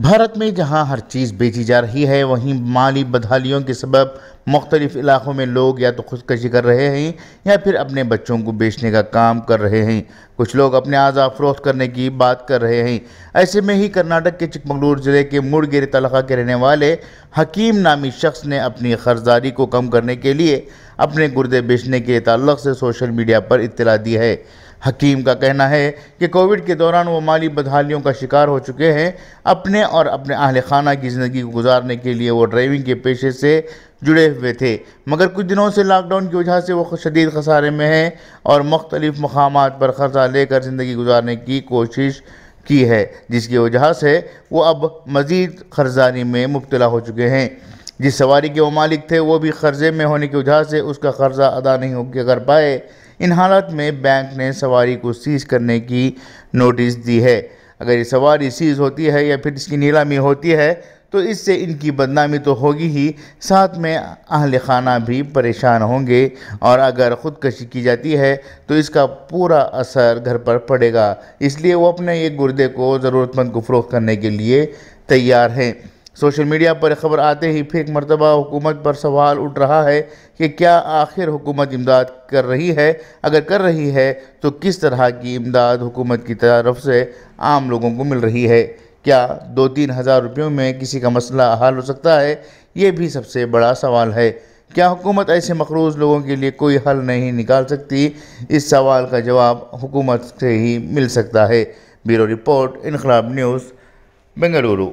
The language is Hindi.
भारत में जहां हर चीज़ बेची जा रही है वहीं माली बदहालियों के सबब मुख्तलिफ़ इलाक़ों में लोग या तो खुदकशी कर रहे हैं या फिर अपने बच्चों को बेचने का काम कर रहे हैं कुछ लोग अपने आज़ा फरोख्त करने की बात कर रहे हैं ऐसे में ही कर्नाटक के चिकमंगलूर ज़िले के मुड़गिर तलखा के रहने वाले हकीम नामी शख्स ने अपनी खर्जदारी को कम करने के लिए अपने गुर्दे बेचने के तल्ल से सोशल मीडिया पर इतला दी है हकीम का कहना है कि कोविड के दौरान वो माली बदहालियों का शिकार हो चुके हैं अपने और अपने अहल खाना की ज़िंदगी को गुजारने के लिए वो ड्राइविंग के पेशे से जुड़े हुए थे मगर कुछ दिनों से लॉकडाउन की वजह से वो शदीद खसारे में हैं और मख्तलफ मकाम पर कर्जा लेकर ज़िंदगी गुजारने की कोशिश की है जिसकी वजह से वो अब मज़ीद खर्जानी में मुबतला हो चुके हैं जिस सवारी के वो मालिक थे वो भी कर्जे में होने की वजह से उसका कर्जा अदा नहीं हो कर पाए इन हालत में बैंक ने सवारी को सीज करने की नोटिस दी है अगर ये सवारी सीज होती है या फिर इसकी नीलामी होती है तो इससे इनकी बदनामी तो होगी ही साथ में अहल खाना भी परेशान होंगे और अगर ख़ुदकशी की जाती है तो इसका पूरा असर घर पर पड़ेगा इसलिए वो अपने एक गुर्दे को ज़रूरतमंद को फ़रोख करने के लिए तैयार हैं सोशल मीडिया पर खबर आते ही फिर एक मरतबा हुकूमत पर सवाल उठ रहा है कि क्या आखिर हुकूमत इमदाद कर रही है अगर कर रही है तो किस तरह की इमदाद हुकूमत की तरफ से आम लोगों को मिल रही है क्या दो तीन हज़ार रुपयों में किसी का मसला हल हो सकता है ये भी सबसे बड़ा सवाल है क्या हुकूमत ऐसे मकरूज लोगों के लिए कोई हल नहीं निकाल सकती इस सवाल का जवाब हुकूमत से ही मिल सकता है bureau report Inquilab news Bengaluru